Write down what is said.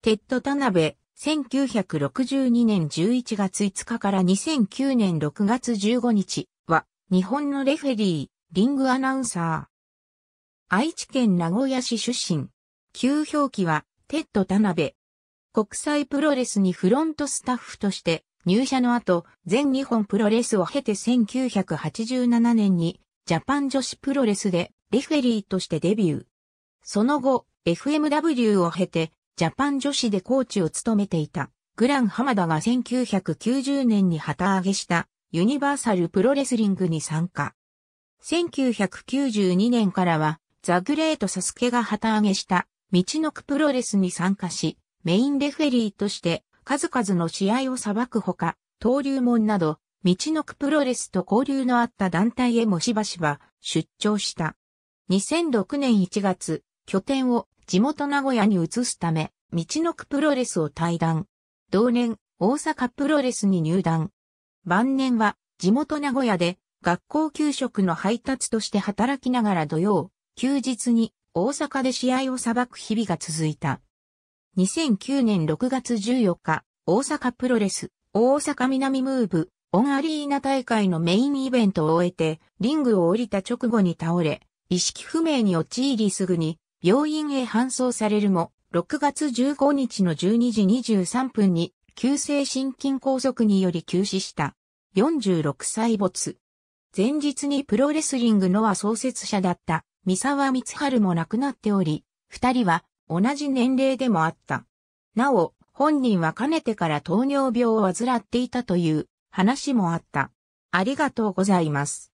テッドタナベ、1962年11月5日から2009年6月15日は、日本のレフェリー、リングアナウンサー。愛知県名古屋市出身。旧表記は、テッドタナベ。国際プロレスにフロントスタッフとして、入社の後、全日本プロレスを経て1987年に、ジャパン女子プロレスで、レフェリーとしてデビュー。その後、FMW を経て、ジャパン女子でコーチを務めていた、グラン浜田が1990年に旗揚げしたユニバーサルプロレスリングに参加。1992年からは、ザ・グレート・サスケが旗揚げした道のくプロレスに参加し、メインレフェリーとして数々の試合を裁くほか、登竜門など、道のくプロレスと交流のあった団体へもしばしば出張した。2006年1月、拠点を地元名古屋に移すため、道のくプロレスを退団。同年、大阪プロレスに入団。晩年は、地元名古屋で、学校給食の配達として働きながら土曜、休日に大阪で試合を裁く日々が続いた。2009年6月14日、大阪プロレス、大阪南ムーブ、オンアリーナ大会のメインイベントを終えて、リングを降りた直後に倒れ、意識不明に陥りすぐに、病院へ搬送されるも、6月15日の12時23分に急性心筋梗塞により急死した46歳没。前日にプロレスリングのは創設者だった三沢光春も亡くなっており、二人は同じ年齢でもあった。なお、本人はかねてから糖尿病を患っていたという話もあった。ありがとうございます。